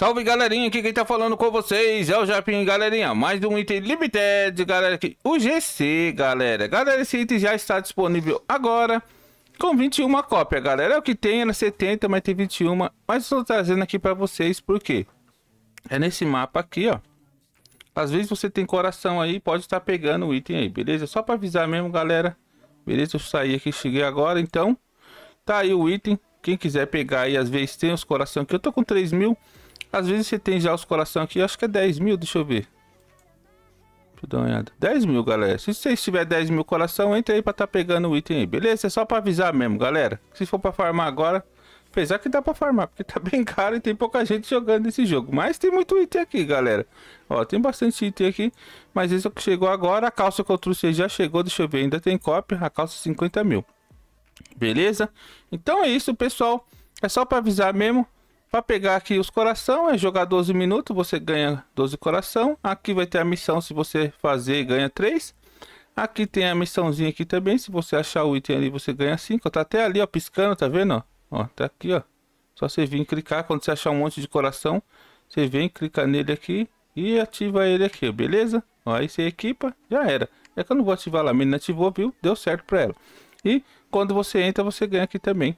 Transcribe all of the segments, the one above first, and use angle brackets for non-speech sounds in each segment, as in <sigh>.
Salve galerinha, aqui quem tá falando com vocês é o Japim, galerinha. Mais um item Limited, galera, aqui. O GC, galera. Galera, esse item já está disponível agora com 21 cópias, galera. É o que tem, era 70, mas tem 21. Mas estou trazendo aqui pra vocês, porque é nesse mapa aqui, ó. Às vezes você tem coração aí, pode estar tá pegando o item aí, beleza? Só pra avisar mesmo, galera. Beleza? Eu saí aqui, cheguei agora, então. Tá aí o item. Quem quiser pegar aí, às vezes tem os corações aqui. Eu tô com 3 mil. Às vezes você tem já os coração aqui, acho que é 10 mil, deixa eu ver. Deixa eu dar uma olhada. 10 mil, galera. Se você tiver 10 mil coração, entra aí pra tá pegando o item aí, beleza? É só pra avisar mesmo, galera. Se for pra farmar agora, apesar que dá pra farmar, porque tá <laughs> bem caro e tem pouca gente jogando esse jogo. Mas tem muito item aqui, galera. Ó, tem bastante item aqui, mas esse é o que chegou agora. A calça que eu trouxe já chegou, deixa eu ver, ainda tem cópia. A calça 50 mil. Beleza? Então é isso, pessoal. É só pra avisar mesmo. Para pegar aqui os coração, é jogar 12 minutos, você ganha 12 coração. Aqui vai ter a missão, se você fazer, ganha 3. Aqui tem a missãozinha aqui também, se você achar o item ali, você ganha 5. Tá até ali, ó, piscando, tá vendo? Ó, tá aqui, ó. Só você vir clicar, quando você achar um monte de coração, você vem, clica nele aqui e ativa ele aqui, beleza? Ó, aí você equipa, já era. É que eu não vou ativar lá, a menina ativou, viu? Deu certo para ela. E quando você entra, você ganha aqui também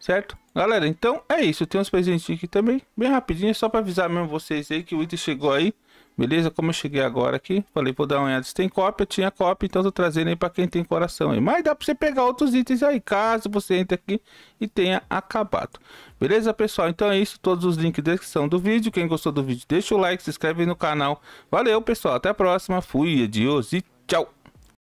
certo? Galera, então é isso. Tem uns presentinhos aqui também, bem rapidinho, só para avisar mesmo vocês aí que o item chegou aí. Beleza? Como eu cheguei agora aqui, falei, vou dar uma olhada se tem cópia, tinha cópia, então tô trazendo aí para quem tem coração aí. Mas dá para você pegar outros itens aí, caso você entre aqui e tenha acabado. Beleza, pessoal? Então é isso, todos os links da descrição do vídeo. Quem gostou do vídeo, deixa o like, se inscreve no canal. Valeu, pessoal, até a próxima. Fui, adiós e tchau!